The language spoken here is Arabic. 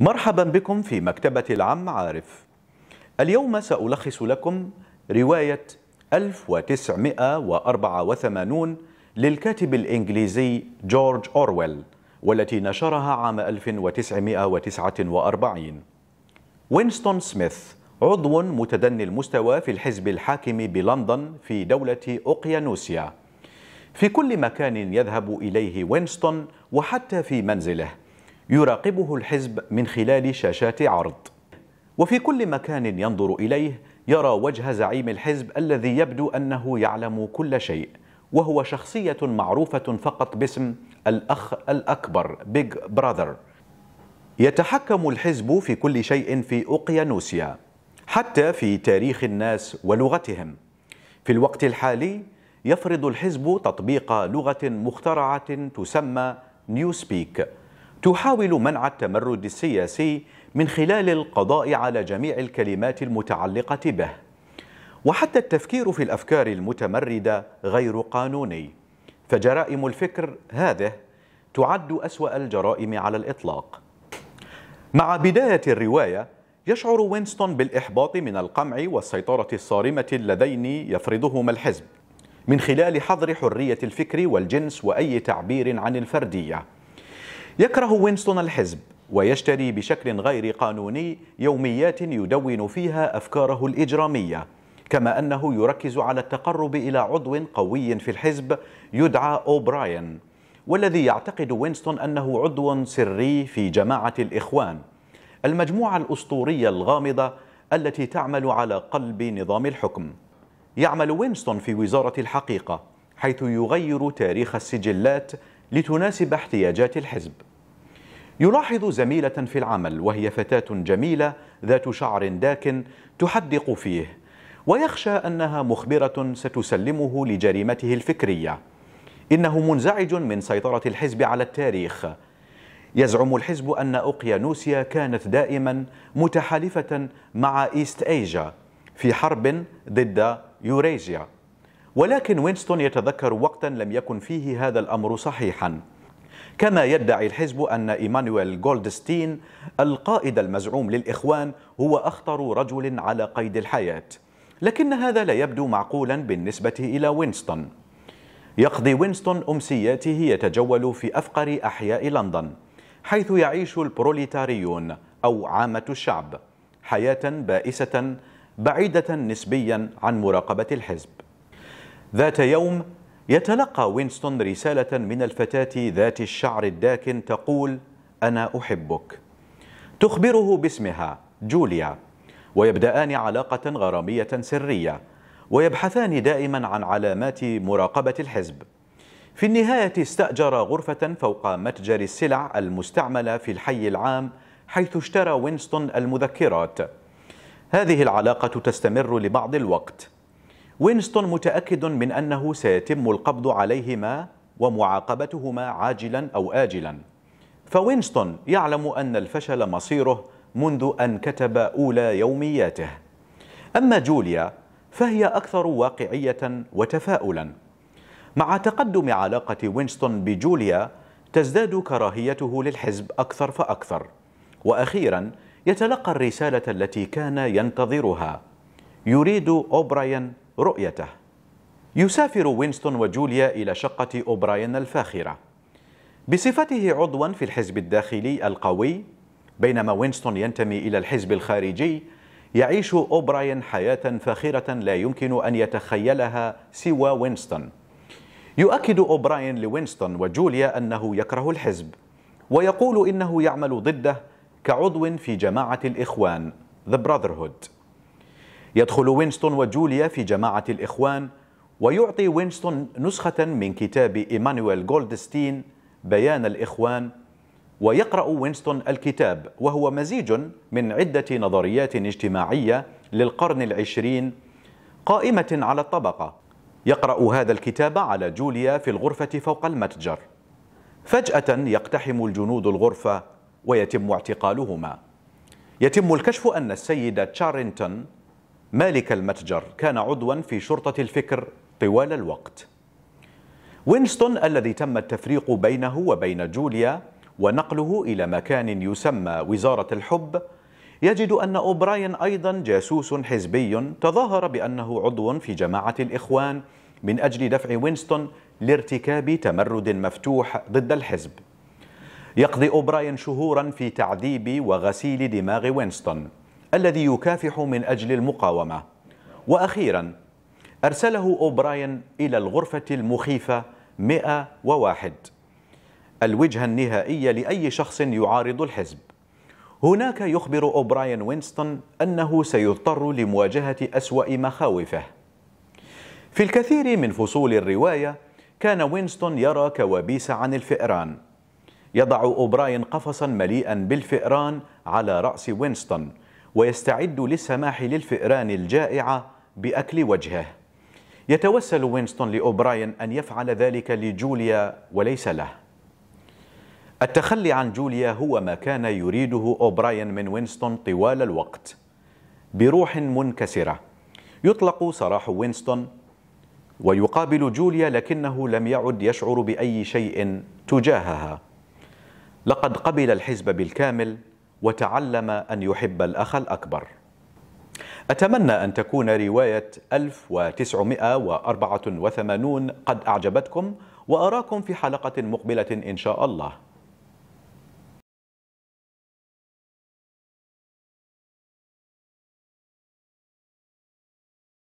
مرحبا بكم في مكتبة العم عارف اليوم سألخص لكم رواية 1984 للكاتب الإنجليزي جورج أورويل والتي نشرها عام 1949 وينستون سميث عضو متدني المستوى في الحزب الحاكم بلندن في دولة أوقيانوسيا في كل مكان يذهب إليه وينستون وحتى في منزله يراقبه الحزب من خلال شاشات عرض وفي كل مكان ينظر إليه يرى وجه زعيم الحزب الذي يبدو أنه يعلم كل شيء وهو شخصية معروفة فقط باسم الأخ الأكبر بيج براذر يتحكم الحزب في كل شيء في أوقيانوسيا حتى في تاريخ الناس ولغتهم في الوقت الحالي يفرض الحزب تطبيق لغة مخترعة تسمى نيوسبيك تحاول منع التمرد السياسي من خلال القضاء على جميع الكلمات المتعلقة به وحتى التفكير في الأفكار المتمردة غير قانوني فجرائم الفكر هذه تعد أسوأ الجرائم على الإطلاق مع بداية الرواية يشعر وينستون بالإحباط من القمع والسيطرة الصارمة اللذين يفرضهما الحزب من خلال حظر حرية الفكر والجنس وأي تعبير عن الفردية يكره وينستون الحزب ويشتري بشكل غير قانوني يوميات يدون فيها أفكاره الإجرامية كما أنه يركز على التقرب إلى عضو قوي في الحزب يدعى أوبراين والذي يعتقد وينستون أنه عضو سري في جماعة الإخوان المجموعة الأسطورية الغامضة التي تعمل على قلب نظام الحكم يعمل وينستون في وزارة الحقيقة حيث يغير تاريخ السجلات لتناسب احتياجات الحزب يلاحظ زميلة في العمل وهي فتاة جميلة ذات شعر داكن تحدق فيه ويخشى أنها مخبرة ستسلمه لجريمته الفكرية إنه منزعج من سيطرة الحزب على التاريخ يزعم الحزب أن أوقيانوسيا كانت دائما متحالفة مع إيست أيجا في حرب ضد يوريزيا ولكن وينستون يتذكر وقتا لم يكن فيه هذا الأمر صحيحا كما يدعي الحزب أن إيمانويل جولدستين القائد المزعوم للإخوان هو أخطر رجل على قيد الحياة لكن هذا لا يبدو معقولا بالنسبة إلى وينستون يقضي وينستون أمسياته يتجول في أفقر أحياء لندن حيث يعيش البروليتاريون أو عامة الشعب حياة بائسة بعيدة نسبيا عن مراقبة الحزب ذات يوم يتلقى وينستون رسالة من الفتاة ذات الشعر الداكن تقول أنا أحبك تخبره باسمها جوليا ويبدأان علاقة غرامية سرية ويبحثان دائما عن علامات مراقبة الحزب في النهاية استأجر غرفة فوق متجر السلع المستعملة في الحي العام حيث اشترى وينستون المذكرات هذه العلاقة تستمر لبعض الوقت وينستون متأكد من أنه سيتم القبض عليهما ومعاقبتهما عاجلا أو آجلا فوينستون يعلم أن الفشل مصيره منذ أن كتب أولى يومياته أما جوليا فهي أكثر واقعية وتفاؤلا مع تقدم علاقة وينستون بجوليا تزداد كراهيته للحزب أكثر فأكثر وأخيرا يتلقى الرسالة التي كان ينتظرها يريد أوبراين رؤيته يسافر وينستون وجوليا إلى شقة أوبراين الفاخرة بصفته عضوا في الحزب الداخلي القوي بينما وينستون ينتمي إلى الحزب الخارجي يعيش أوبراين حياة فاخرة لا يمكن أن يتخيلها سوى وينستون يؤكد أوبراين لوينستون وجوليا أنه يكره الحزب ويقول إنه يعمل ضده كعضو في جماعة الإخوان The Brotherhood يدخل وينستون وجوليا في جماعة الإخوان ويعطي وينستون نسخة من كتاب إيمانويل جولدستين بيان الإخوان ويقرأ وينستون الكتاب وهو مزيج من عدة نظريات اجتماعية للقرن العشرين قائمة على الطبقة يقرأ هذا الكتاب على جوليا في الغرفة فوق المتجر فجأة يقتحم الجنود الغرفة ويتم اعتقالهما يتم الكشف أن السيدة تشارينتون مالك المتجر كان عضوا في شرطة الفكر طوال الوقت وينستون الذي تم التفريق بينه وبين جوليا ونقله إلى مكان يسمى وزارة الحب يجد أن أوبراين أيضا جاسوس حزبي تظاهر بأنه عضو في جماعة الإخوان من أجل دفع وينستون لارتكاب تمرد مفتوح ضد الحزب يقضي أوبراين شهورا في تعذيب وغسيل دماغ وينستون الذي يكافح من أجل المقاومة وأخيرا أرسله أوبراين إلى الغرفة المخيفة 101 الوجهة النهائية لأي شخص يعارض الحزب هناك يخبر أوبراين وينستون أنه سيضطر لمواجهة أسوأ مخاوفه في الكثير من فصول الرواية كان وينستون يرى كوابيس عن الفئران يضع أوبراين قفصا مليئا بالفئران على رأس وينستون ويستعد للسماح للفئران الجائعة بأكل وجهه يتوسل وينستون لأوبراين أن يفعل ذلك لجوليا وليس له التخلي عن جوليا هو ما كان يريده أوبراين من وينستون طوال الوقت بروح منكسرة يطلق سراح وينستون ويقابل جوليا لكنه لم يعد يشعر بأي شيء تجاهها لقد قبل الحزب بالكامل وتعلم أن يحب الأخ الأكبر أتمنى أن تكون رواية 1984 قد أعجبتكم وأراكم في حلقة مقبلة إن شاء الله